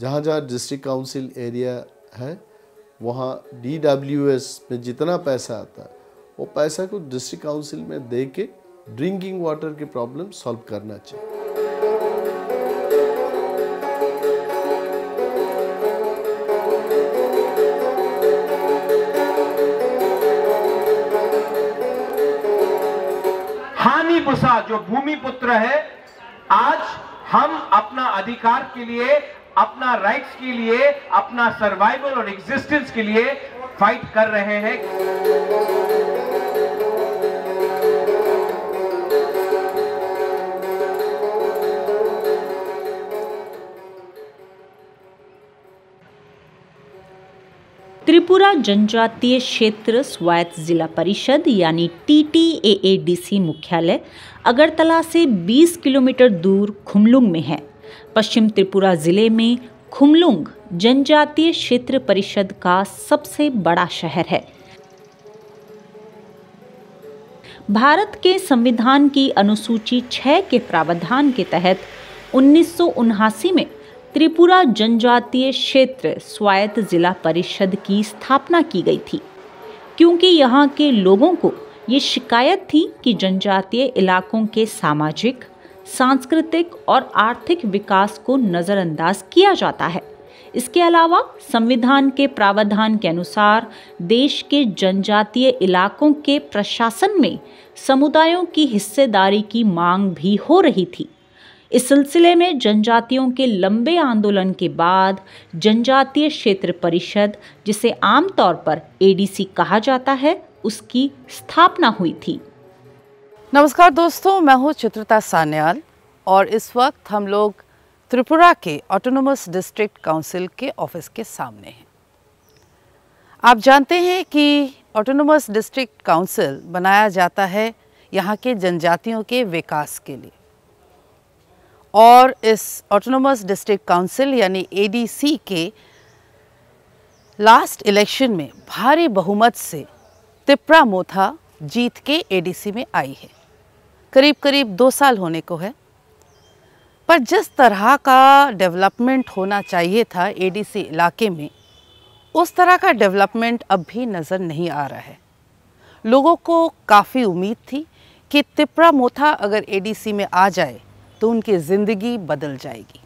जहाँ जहाँ district council area है वहाँ डी में जितना पैसा आता है वो पैसा को डिस्ट्रिक्ट काउंसिल में दे के ड्रिंकिंग वाटर की प्रॉब्लम सॉल्व करना चाहिए हानि जो भूमि पुत्र है आज हम अपना अधिकार के लिए अपना राइट्स के लिए अपना सर्वाइवल और एग्जिस्टेंस के लिए फाइट कर रहे हैं त्रिपुरा जनजातीय क्षेत्र स्वायत्त जिला परिषद यानी T T A D C मुख्यालय अगरतला से 20 किलोमीटर दूर खुमलुंग में है पश्चिम त्रिपुरा जिले में खुमलुंग जनजातीय क्षेत्र परिषद का सबसे बड़ा शहर है भारत के संविधान की अनुसूची 6 के प्रावधान के तहत उन्नीस में त्रिपुरा जनजातीय क्षेत्र स्वायत्त जिला परिषद की स्थापना की गई थी क्योंकि यहाँ के लोगों को ये शिकायत थी कि जनजातीय इलाकों के सामाजिक सांस्कृतिक और आर्थिक विकास को नज़रअंदाज किया जाता है इसके अलावा संविधान के प्रावधान के अनुसार देश के जनजातीय इलाकों के प्रशासन में समुदायों की हिस्सेदारी की मांग भी हो रही थी इस सिलसिले में जनजातियों के लंबे आंदोलन के बाद जनजातीय क्षेत्र परिषद जिसे आमतौर पर एडीसी कहा जाता है उसकी स्थापना हुई थी नमस्कार दोस्तों मैं हूँ चित्रता सान्याल और इस वक्त हम लोग त्रिपुरा के ऑटोनोमस डिस्ट्रिक्ट काउंसिल के ऑफिस के सामने हैं आप जानते हैं कि ऑटोनोमस डिस्ट्रिक्ट काउंसिल बनाया जाता है यहाँ के जनजातियों के विकास के लिए और इस ऑटोनोमस डिस्ट्रिक्ट काउंसिल यानी एडीसी के लास्ट इलेक्शन में भारी बहुमत से तिप्रा मोथा जीत के एडीसी में आई है करीब करीब दो साल होने को है पर जिस तरह का डेवलपमेंट होना चाहिए था एडीसी इलाके में उस तरह का डेवलपमेंट अब भी नज़र नहीं आ रहा है लोगों को काफ़ी उम्मीद थी कि तिपरा मोथा अगर एडीसी में आ जाए तो उनकी ज़िंदगी बदल जाएगी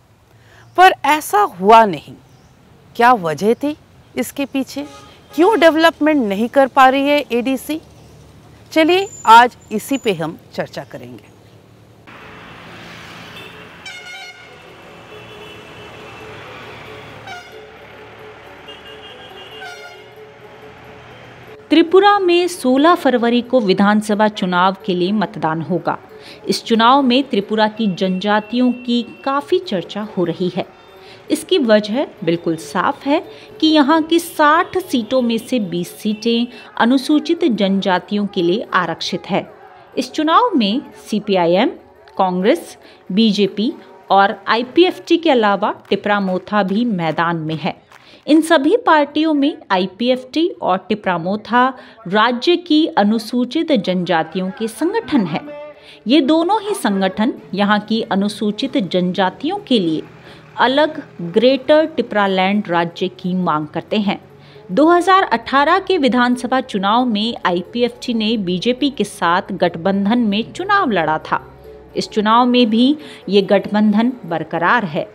पर ऐसा हुआ नहीं क्या वजह थी इसके पीछे क्यों डेवलपमेंट नहीं कर पा रही है एडीसी चलिए आज इसी पे हम चर्चा करेंगे त्रिपुरा में 16 फरवरी को विधानसभा चुनाव के लिए मतदान होगा इस चुनाव में त्रिपुरा की जनजातियों की काफ़ी चर्चा हो रही है इसकी वजह बिल्कुल साफ है कि यहाँ की 60 सीटों में से 20 सीटें अनुसूचित जनजातियों के लिए आरक्षित है इस चुनाव में सीपीआईएम, कांग्रेस बीजेपी और आईपीएफटी के अलावा टिप्रामोथा भी मैदान में है इन सभी पार्टियों में आईपीएफटी और टिप्रामोथा राज्य की अनुसूचित जनजातियों के संगठन है ये दोनों ही संगठन यहाँ की अनुसूचित जनजातियों के लिए अलग ग्रेटर टिपरालैंड राज्य की मांग करते हैं 2018 के विधानसभा चुनाव में आईपीएफटी ने बीजेपी के साथ गठबंधन में चुनाव लड़ा था इस चुनाव में भी ये गठबंधन बरकरार है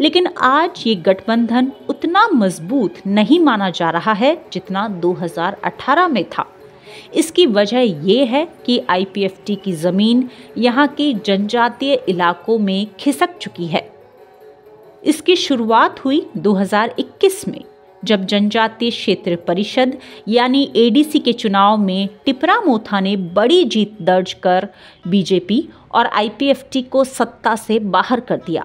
लेकिन आज ये गठबंधन उतना मजबूत नहीं माना जा रहा है जितना 2018 में था इसकी वजह ये है कि आईपीएफटी की ज़मीन यहाँ के जनजातीय इलाकों में खिसक चुकी है इसकी शुरुआत हुई 2021 में जब जनजातीय क्षेत्र परिषद यानी एडीसी के चुनाव में टिपरा मोथा ने बड़ी जीत दर्ज कर बीजेपी और आईपीएफटी को सत्ता से बाहर कर दिया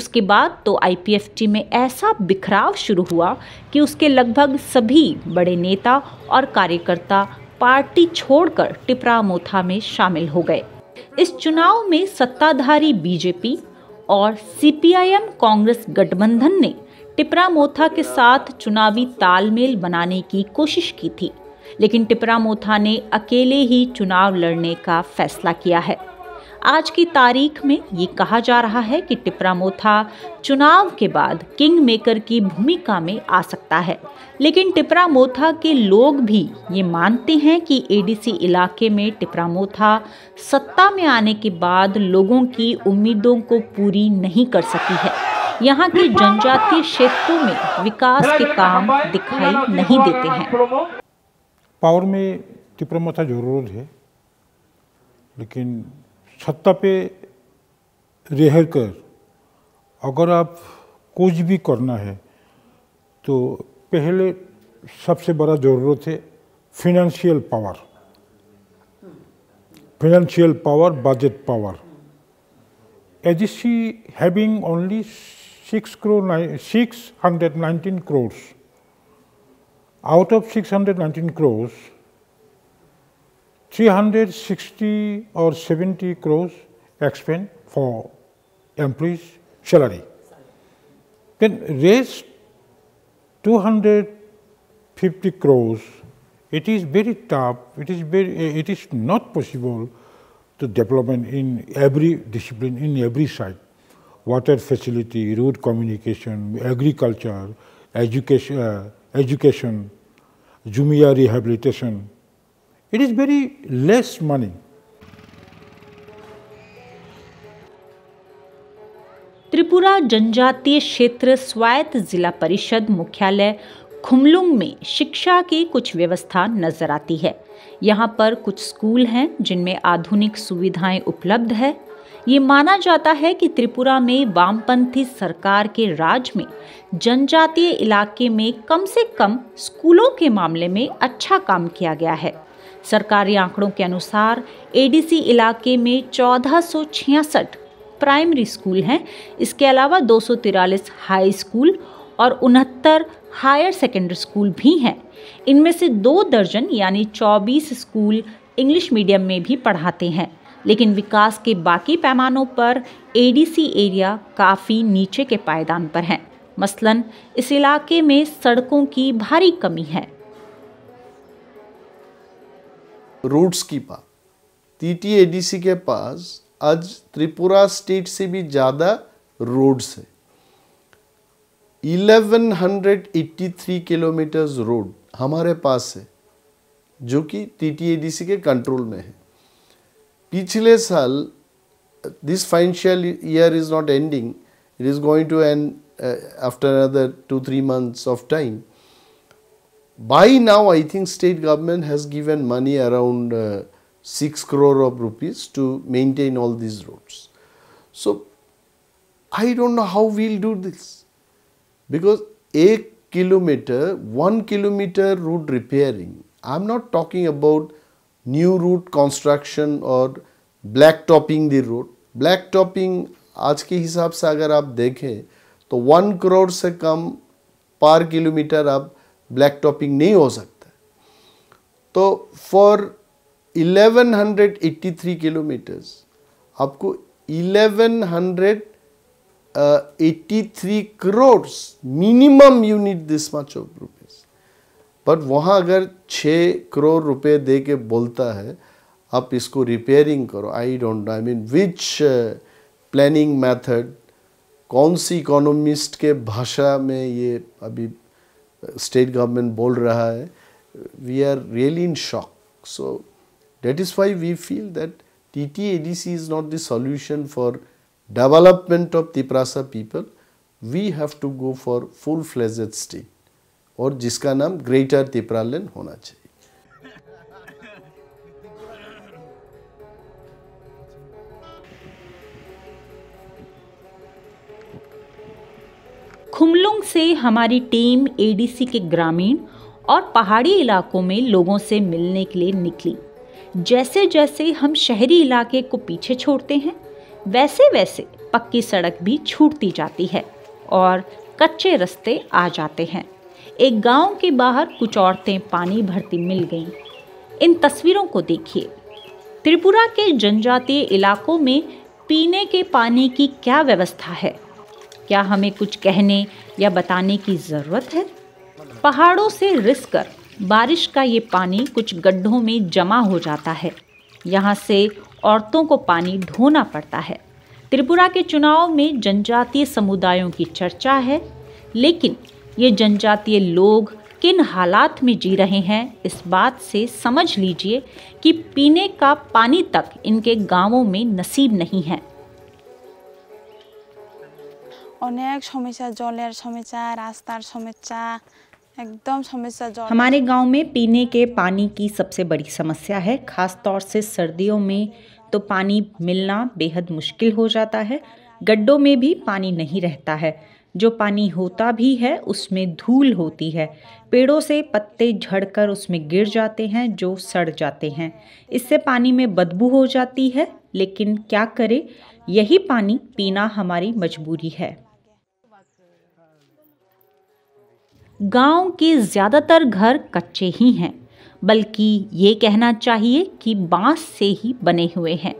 उसके बाद तो आईपीएफटी में ऐसा बिखराव शुरू हुआ कि उसके लगभग सभी बड़े नेता और कार्यकर्ता पार्टी छोड़कर टिपरा मोथा में शामिल हो गए इस चुनाव में सत्ताधारी बीजेपी और सीपीआईएम कांग्रेस गठबंधन ने टिपरा मोथा के साथ चुनावी तालमेल बनाने की कोशिश की थी लेकिन टिपरा मोथा ने अकेले ही चुनाव लड़ने का फैसला किया है आज की तारीख में ये कहा जा रहा है कि मोथा चुनाव के बाद किंग मेकर की भूमिका में आ सकता है लेकिन मोथा के लोग भी ये मानते हैं कि एडीसी इलाके में मोथा सत्ता में आने के बाद लोगों की उम्मीदों को पूरी नहीं कर सकी है यहाँ के जनजातीय क्षेत्रों में विकास के काम दिखाई नहीं देते हैं पावर में टिपरा जरूर है लेकिन छत्ता पे रह कर अगर आप कुछ भी करना है तो पहले सबसे बड़ा ज़रूरत है financial power financial power budget power as having only six crore nine six hundred nineteen crores out of six hundred nineteen crores 360 or 70 crores expense for employees salary. Then raise 250 crores. It is very tough. It is very. It is not possible to development in every discipline in every side. Water facility, road communication, agriculture, education, uh, education, Jumia rehabilitation. It is very less money. Tripura जनजातीय क्षेत्र स्वायत्त जिला परिषद मुख्यालय खुमलुंग में शिक्षा की कुछ व्यवस्था नजर आती है यहाँ पर कुछ स्कूल हैं जिनमें आधुनिक सुविधाएं उपलब्ध है ये माना जाता है कि त्रिपुरा में वामपंथी सरकार के राज में जनजातीय इलाके में कम से कम स्कूलों के मामले में अच्छा काम किया गया है सरकारी आंकड़ों के अनुसार एडीसी इलाके में चौदह प्राइमरी स्कूल हैं इसके अलावा दो हाई स्कूल और उनहत्तर हायर सेकेंडरी स्कूल भी हैं इनमें से दो दर्जन यानी 24 स्कूल इंग्लिश मीडियम में भी पढ़ाते हैं लेकिन विकास के बाकी पैमानों पर एडीसी एरिया काफ़ी नीचे के पायदान पर हैं मसलन इस इलाके में सड़कों की भारी कमी है रूट्स की बात टीटीएडीसी के पास आज त्रिपुरा स्टेट से भी ज़्यादा रोड्स है 1183 किलोमीटर्स रोड हमारे पास है जो कि टीटीएडीसी के कंट्रोल में है पिछले साल this financial year is not ending it is going to end after another two three months of time by now I think state government has given money around uh, 6 crore of rupees to maintain all these roads. So I don't know how we'll do this because a kilometer, one kilometer road repairing. I'm not talking about new route construction or black topping the road. Black topping, आज के हिसाब से अगर dekhe, देखें 1 crore crore से कम पर black topping नहीं हो सकता तो फॉर 1183 किलोमीटर्स आपको 1183 crore minimum unit this much of rupees पर वहाँ अगर छः करोड़ रुपए दे के बोलता है आप इसको रिपेयरिंग करो I don't I mean which planning method कौन सी इकोनॉमिस्ट के भाषा में ये अभी स्टेट गवर्नमेंट बोल रहा है we are really in shock so that is why we feel that T T A D C is not the solution for development of Tiprasa people we have to go for full fledged state और जिसका नाम greater तिपरालैंड होना चाहिए खुमलुंग से हमारी team ADC के ग्रामीण और पहाड़ी इलाकों में लोगों से मिलने के लिए निकली जैसे जैसे हम शहरी इलाके को पीछे छोड़ते हैं वैसे वैसे पक्की सड़क भी छूटती जाती है और कच्चे रास्ते आ जाते हैं एक गांव के बाहर कुछ औरतें पानी भरती मिल गईं इन तस्वीरों को देखिए त्रिपुरा के जनजातीय इलाकों में पीने के पानी की क्या व्यवस्था है क्या हमें कुछ कहने या बताने की ज़रूरत है पहाड़ों से रिस कर बारिश का ये पानी कुछ गड्ढों में जमा हो जाता है यहाँ से औरतों को पानी ढोना पड़ता है त्रिपुरा के चुनाव में जनजातीय समुदायों की चर्चा है लेकिन ये जनजातीय लोग किन हालात में जी रहे हैं इस बात से समझ लीजिए कि पीने का पानी तक इनके गांवों में नसीब नहीं है अनेक समस्या जलर समस्या रास्तार समस्या एकदम समस्या जल हमारे गांव में पीने के पानी की सबसे बड़ी समस्या है खास तौर से सर्दियों में तो पानी मिलना बेहद मुश्किल हो जाता है गड्ढों में भी पानी नहीं रहता है जो पानी होता भी है उसमें धूल होती है पेड़ों से पत्ते झड़कर उसमें गिर जाते हैं जो सड़ जाते हैं इससे पानी में बदबू हो जाती है लेकिन क्या करें यही पानी पीना हमारी मजबूरी है गांव के ज़्यादातर घर कच्चे ही हैं बल्कि ये कहना चाहिए कि बांस से ही बने हुए हैं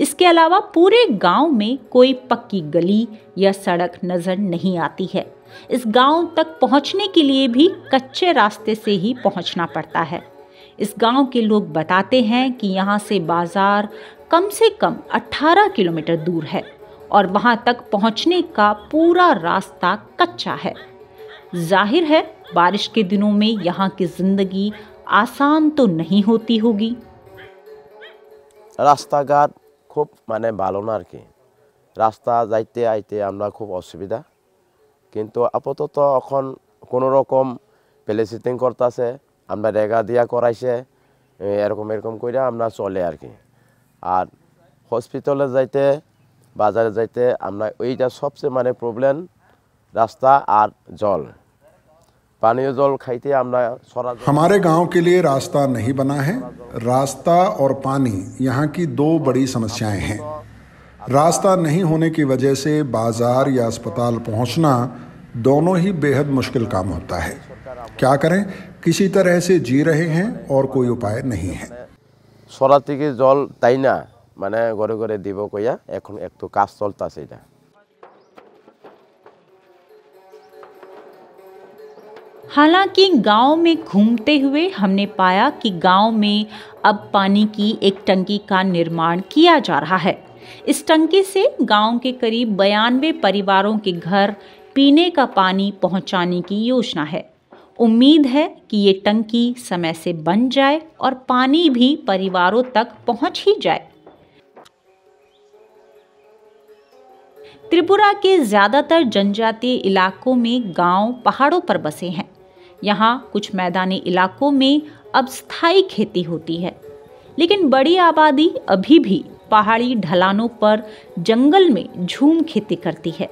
इसके अलावा पूरे गांव में कोई पक्की गली या सड़क नज़र नहीं आती है इस गांव तक पहुंचने के लिए भी कच्चे रास्ते से ही पहुंचना पड़ता है इस गांव के लोग बताते हैं कि यहाँ से बाज़ार कम से कम 18 किलोमीटर दूर है और वहाँ तक पहुँचने का पूरा रास्ता कच्चा है जाहिर है बारिश के दिनों में यहाँ की जिंदगी आसान तो नहीं होती होगी रास्ता घाट खूब माने भलो ना कि रास्ता जाते आईते खूब असुविधा किंतु आपत तो अखन कोकम प्लेसिटिंग करता से अपना रेगा दिया कराइए एरक एरक चले और हॉस्पिटल जाते बजारे जाते अपना ये सबसे माने प्रॉब्लम रास्ता और जल जल हमारा हमारे गांव के लिए रास्ता नहीं बना है रास्ता और पानी यहाँ की दो बड़ी समस्याएं हैं रास्ता नहीं होने की वजह से बाजार या अस्पताल पहुँचना दोनों ही बेहद मुश्किल काम होता है क्या करें किसी तरह से जी रहे हैं और कोई उपाय नहीं है সরাতে जल तैना मैंने गोरे गोरे ঘরে দিব কইয়া এখন একটু কাজ চলতেছে এটা हालांकि गांव में घूमते हुए हमने पाया कि गांव में अब पानी की एक टंकी का निर्माण किया जा रहा है इस टंकी से गांव के करीब बयानवे परिवारों के घर पीने का पानी पहुंचाने की योजना है उम्मीद है कि ये टंकी समय से बन जाए और पानी भी परिवारों तक पहुंच ही जाए त्रिपुरा के ज़्यादातर जनजातीय इलाकों में गांव पहाड़ों पर बसे हैं यहाँ कुछ मैदानी इलाकों में अब स्थायी खेती होती है लेकिन बड़ी आबादी अभी भी पहाड़ी ढलानों पर जंगल में झूम खेती करती है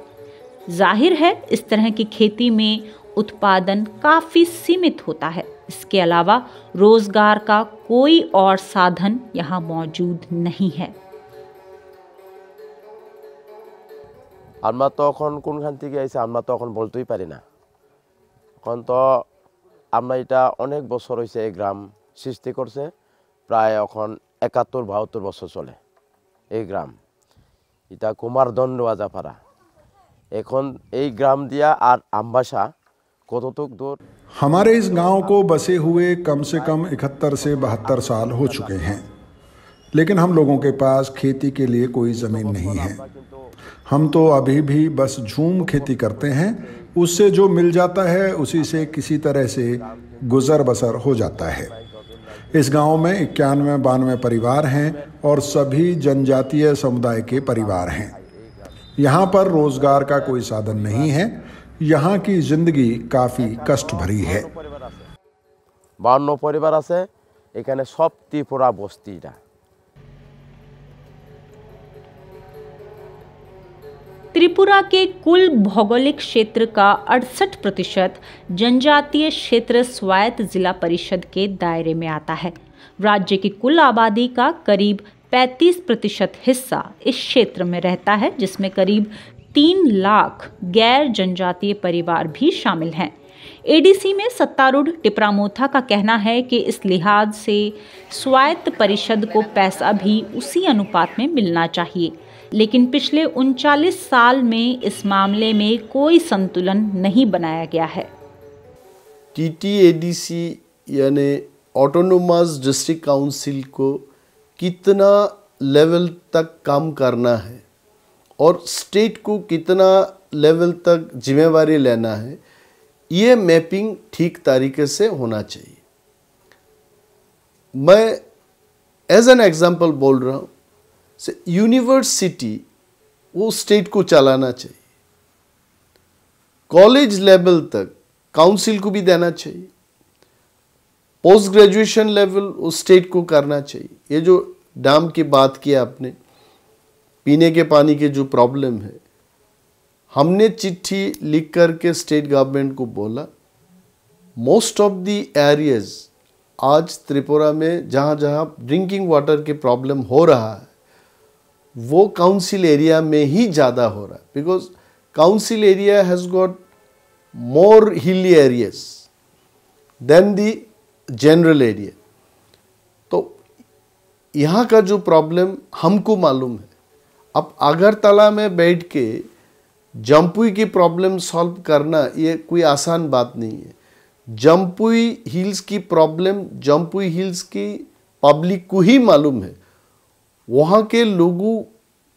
जाहिर है इस तरह की खेती में उत्पादन काफ़ी सीमित होता है इसके अलावा रोज़गार का कोई और साधन यहाँ मौजूद नहीं है আমরা তো এখন কোন খানতে গিয়ে আছি আমরা তো এখন বলতেই পারি না কোন তো আমরা এটা অনেক বছর হইছে এই গ্রাম সৃষ্টি করছে প্রায় এখন 71 72 বছর চলে এই গ্রাম এটা কুমারধন রাজাপাড়া এখন এই গ্রাম দিয়া আর আমবাশা কততক দূর আমরা এই গাঁও কো बसे हुए कम से कम 71 से 72 साल हो चुके हैं लेकिन हम लोगों के पास खेती के लिए कोई जमीन नहीं है हम तो अभी भी बस झूम खेती करते हैं उससे जो मिल जाता है उसी से किसी तरह से गुज़र बसर हो जाता है इस गांव में इक्यानवे बानवे परिवार हैं और सभी जनजातीय समुदाय के परिवार हैं यहाँ पर रोज़गार का कोई साधन नहीं है यहाँ की ज़िंदगी काफ़ी कष्ट भरी है बानो परिवार আছে सब সব बस्ती है त्रिपुरा के कुल भौगोलिक क्षेत्र का अड़सठ प्रतिशत जनजातीय क्षेत्र स्वायत्त जिला परिषद के दायरे में आता है राज्य की कुल आबादी का करीब 35 प्रतिशत हिस्सा इस क्षेत्र में रहता है जिसमें करीब तीन लाख गैर जनजातीय परिवार भी शामिल हैं एडीसी में सत्तारूढ़ टिपरामोथा का कहना है कि इस लिहाज से स्वायत्त परिषद को पैसा भी उसी अनुपात में मिलना चाहिए लेकिन पिछले उनचालीस साल में इस मामले में कोई संतुलन नहीं बनाया गया है टीटीएडीसी यानी ऑटोनोमस डिस्ट्रिक्ट काउंसिल को कितना लेवल तक काम करना है और स्टेट को कितना लेवल तक जिम्मेवारी लेना है ये मैपिंग ठीक तरीके से होना चाहिए मैं एज एन एग्जांपल बोल रहा हूँ से यूनिवर्सिटी वो स्टेट को चलाना चाहिए कॉलेज लेवल तक काउंसिल को भी देना चाहिए पोस्ट ग्रेजुएशन लेवल वो स्टेट को करना चाहिए ये जो डाम की बात की आपने पीने के पानी के जो प्रॉब्लम है हमने चिट्ठी लिख करके स्टेट गवर्नमेंट को बोला मोस्ट ऑफ दी एरियाज आज त्रिपुरा में जहाँ जहाँ ड्रिंकिंग वाटर के प्रॉब्लम हो रहा है वो काउंसिल एरिया में ही ज़्यादा हो रहा है because council area has got more hilly areas than the general area तो यहाँ का जो प्रॉब्लम हमको मालूम है अब अगरतला में बैठ के जम्पुई की प्रॉब्लम सॉल्व करना ये कोई आसान बात नहीं है जम्पुई हिल्स की प्रॉब्लम जम्पुई हिल्स की पब्लिक को ही मालूम है वहाँ के लोगों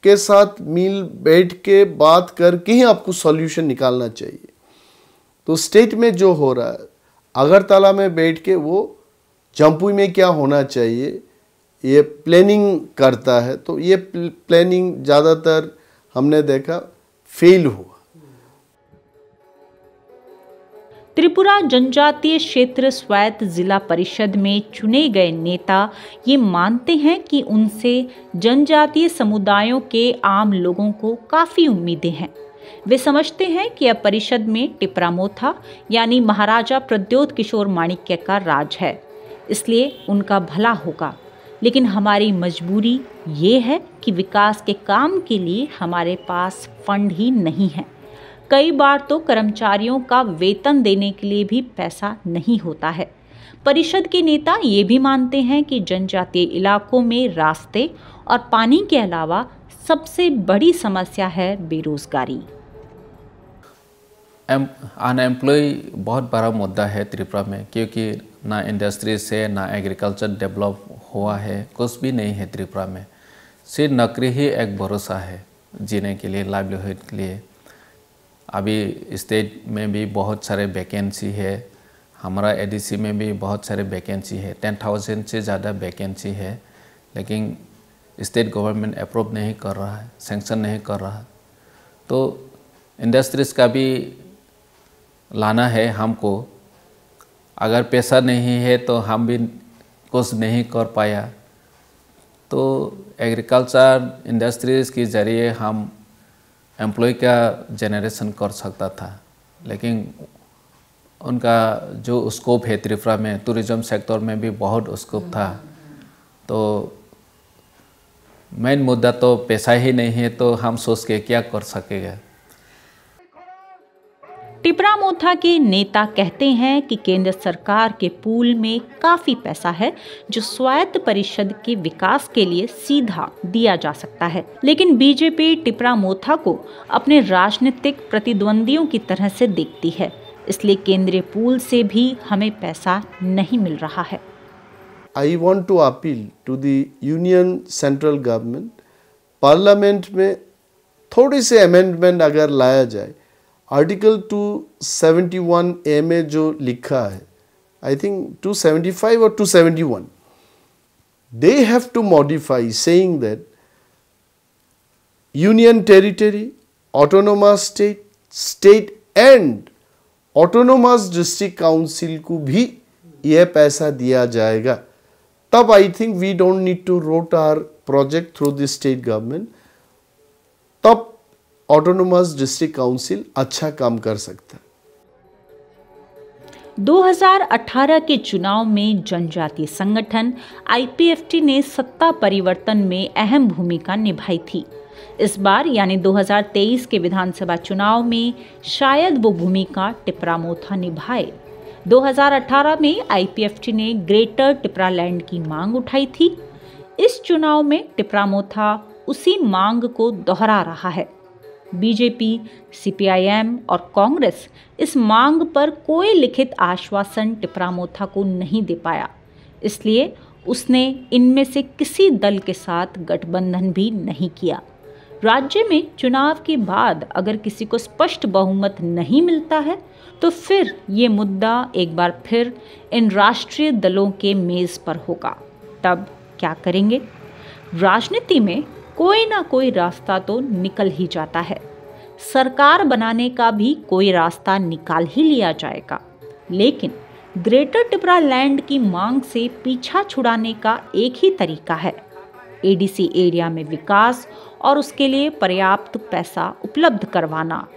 के साथ मिल बैठ के बात करके ही आपको सॉल्यूशन निकालना चाहिए तो स्टेट में जो हो रहा है अगरतला में बैठ के वो जम्पुई में क्या होना चाहिए ये प्लानिंग करता है तो ये प्लानिंग ज़्यादातर हमने देखा फेल हुआ त्रिपुरा जनजातीय क्षेत्र स्वायत्त जिला परिषद में चुने गए नेता ये मानते हैं कि उनसे जनजातीय समुदायों के आम लोगों को काफ़ी उम्मीदें हैं वे समझते हैं कि अब परिषद में टिपरामोथा यानी महाराजा प्रद्योत किशोर माणिक्य का राज है इसलिए उनका भला होगा लेकिन हमारी मजबूरी ये है कि विकास के काम के लिए हमारे पास फंड ही नहीं है कई बार तो कर्मचारियों का वेतन देने के लिए भी पैसा नहीं होता है परिषद के नेता ये भी मानते हैं कि जनजातीय इलाकों में रास्ते और पानी के अलावा सबसे बड़ी समस्या है बेरोजगारी अनएम्प्लॉय बहुत बड़ा मुद्दा है त्रिपुरा में क्योंकि ना इंडस्ट्री से ना एग्रीकल्चर डेवलप हुआ है कुछ भी नहीं है त्रिपुरा में सिर्फ नौकरी ही एक भरोसा है जीने के लिए लाइवलीहुड के लिए अभी स्टेट में भी बहुत सारे वैकेंसी है हमारा एडीसी में भी बहुत सारे वैकेंसी है टेन थाउजेंड से ज़्यादा वैकेंसी है लेकिन स्टेट गवर्नमेंट अप्रूव नहीं कर रहा है सेंक्शन नहीं कर रहा है तो इंडस्ट्रीज़ का भी लाना है हमको अगर पैसा नहीं है तो हम भी कुछ नहीं कर पाया तो एग्रीकल्चर इंडस्ट्रीज़ के ज़रिए हम एम्प्लॉय का जनरेशन कर सकता था लेकिन उनका जो स्कोप है त्रिपुरा में टूरिज्म सेक्टर में भी बहुत स्कोप था तो मेन मुद्दा तो पैसा ही नहीं है तो हम सोच के क्या कर सकेगा टिपरा मोथा के नेता कहते हैं कि केंद्र सरकार के पूल में काफ़ी पैसा है जो स्वायत्त परिषद के विकास के लिए सीधा दिया जा सकता है लेकिन बीजेपी टिपरा मोथा को अपने राजनीतिक प्रतिद्वंदियों की तरह से देखती है इसलिए केंद्रीय पूल से भी हमें पैसा नहीं मिल रहा है I want to appeal to the union central government parliament में थोड़ी से अमेंडमेंट अगर लाया जाए आर्टिकल टू सेवेंटी 271 ए में जो लिखा है I think two seventy five और two 271, they have to modify saying that union territory autonomous state state and autonomous district council को भी यह पैसा दिया जाएगा तब I think we don't need to route our project through the state government autonomous district council अच्छा काम कर सकता है 2018 के चुनाव में जनजातीय संगठन आईपीएफटी ने सत्ता परिवर्तन में अहम भूमिका निभाई थी इस बार यानी 2023 के विधानसभा चुनाव में शायद वो भूमिका टिपरा मोथा निभाए 2018 में आईपीएफटी ने ग्रेटर टिपरा लैंड की मांग उठाई थी इस चुनाव में टिपरा मोथा उसी मांग को दोहरा रहा है बीजेपी सीपीआईएम और कांग्रेस इस मांग पर कोई लिखित आश्वासन टिपरामोथा को नहीं दे पाया इसलिए उसने इनमें से किसी दल के साथ गठबंधन भी नहीं किया राज्य में चुनाव के बाद अगर किसी को स्पष्ट बहुमत नहीं मिलता है तो फिर ये मुद्दा एक बार फिर इन राष्ट्रीय दलों के मेज़ पर होगा तब क्या करेंगे राजनीति में कोई ना कोई रास्ता तो निकल ही जाता है सरकार बनाने का भी कोई रास्ता निकाल ही लिया जाएगा लेकिन ग्रेटर टिपरा लैंड की मांग से पीछा छुड़ाने का एक ही तरीका है एडीसी एरिया में विकास और उसके लिए पर्याप्त पैसा उपलब्ध करवाना